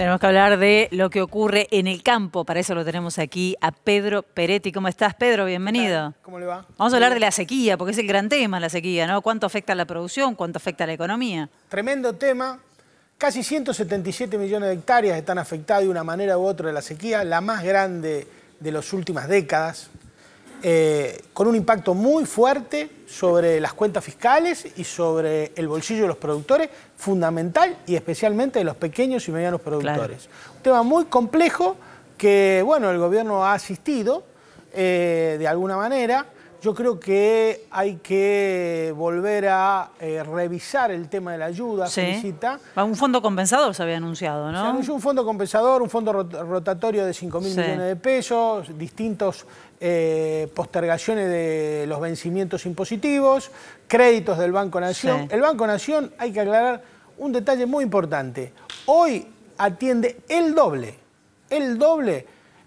Tenemos que hablar de lo que ocurre en el campo. Para eso lo tenemos aquí a Pedro Peretti. ¿Cómo estás, Pedro? Bienvenido. ¿Cómo le va? Vamos a hablar de la sequía, porque es el gran tema la sequía, ¿no? ¿Cuánto afecta a la producción? ¿Cuánto afecta a la economía? Tremendo tema. Casi 177 millones de hectáreas están afectadas de una manera u otra de la sequía, la más grande de las últimas décadas. Eh, con un impacto muy fuerte sobre las cuentas fiscales y sobre el bolsillo de los productores, fundamental y especialmente de los pequeños y medianos productores. Un tema muy complejo que, bueno, el gobierno ha asistido eh, de alguna manera. Yo creo que hay que volver a eh, revisar el tema de la ayuda, sí. Felicita. Un fondo compensador se había anunciado, ¿no? Se anunció un fondo compensador, un fondo rotatorio de 5.000 mil millones de pesos, distintos eh, postergaciones de los vencimientos impositivos, créditos del Banco Nación. El Banco Nación, hay que aclarar un detalle muy importante. Hoy atiende el doble, el doble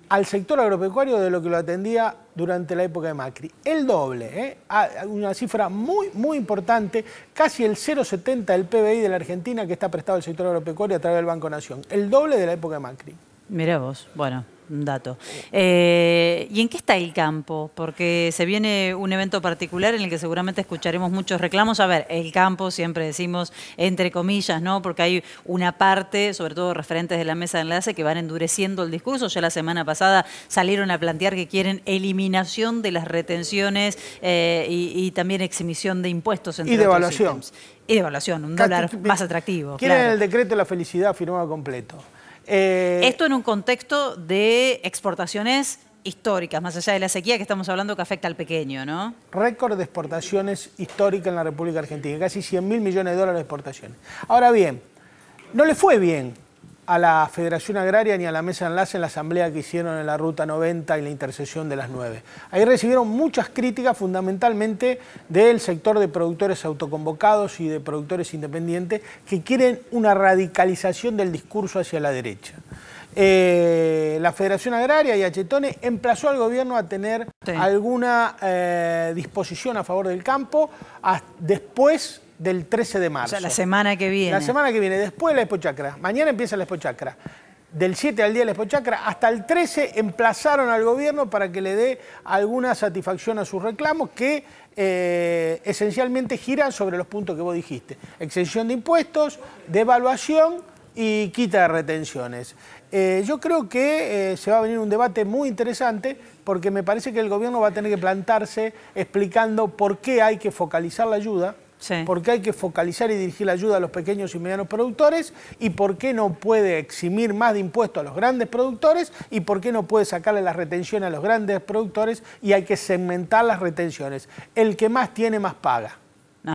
al sector agropecuario de lo que lo atendía durante la época de Macri. El doble, ¿eh? ah, una cifra muy, muy importante, casi el 0,70 del PBI de la Argentina que está prestado al sector agropecuario a través del Banco Nación. El doble de la época de Macri. Mirá vos, bueno, un dato. Eh, ¿Y en qué está el campo? Porque se viene un evento particular en el que seguramente escucharemos muchos reclamos. A ver, el campo siempre decimos entre comillas, ¿no? Porque hay una parte, sobre todo referentes de la mesa de enlace, que van endureciendo el discurso. Ya la semana pasada salieron a plantear que quieren eliminación de las retenciones eh, y, también exhibición de impuestos. y de evaluación. Y de evaluación, un dólar más atractivo. Quieren el decreto de la felicidad firmado completo. Eh, Esto en un contexto de exportaciones históricas, más allá de la sequía que estamos hablando que afecta al pequeño, ¿no? Récord de exportaciones históricas en la República Argentina, casi 100 mil millones de dólares de exportaciones. Ahora bien, no le fue bien a la Federación Agraria ni a la Mesa de Enlace en la asamblea que hicieron en la Ruta 90 y la intercesión de las 9. Ahí recibieron muchas críticas fundamentalmente del sector de productores autoconvocados y de productores independientes que quieren una radicalización del discurso hacia la derecha. Eh, la Federación Agraria y Achetone emplazó al gobierno a tener alguna eh, disposición a favor del campo. después del 13 de marzo. O sea, la semana que viene. La semana que viene, después la chacra. Mañana empieza la chacra. Del 7 al día de la chacra, hasta el 13 emplazaron al gobierno para que le dé alguna satisfacción a sus reclamos que eh, esencialmente giran sobre los puntos que vos dijiste. Exención de impuestos, devaluación y quita de retenciones. Eh, yo creo que eh, se va a venir un debate muy interesante porque me parece que el gobierno va a tener que plantarse explicando por qué hay que focalizar la ayuda, porque hay que focalizar y dirigir la ayuda a los pequeños y medianos productores y por qué no puede eximir más de impuestos a los grandes productores y por qué no puede sacarle las retenciones a los grandes productores y hay que segmentar las retenciones. El que más tiene, más paga.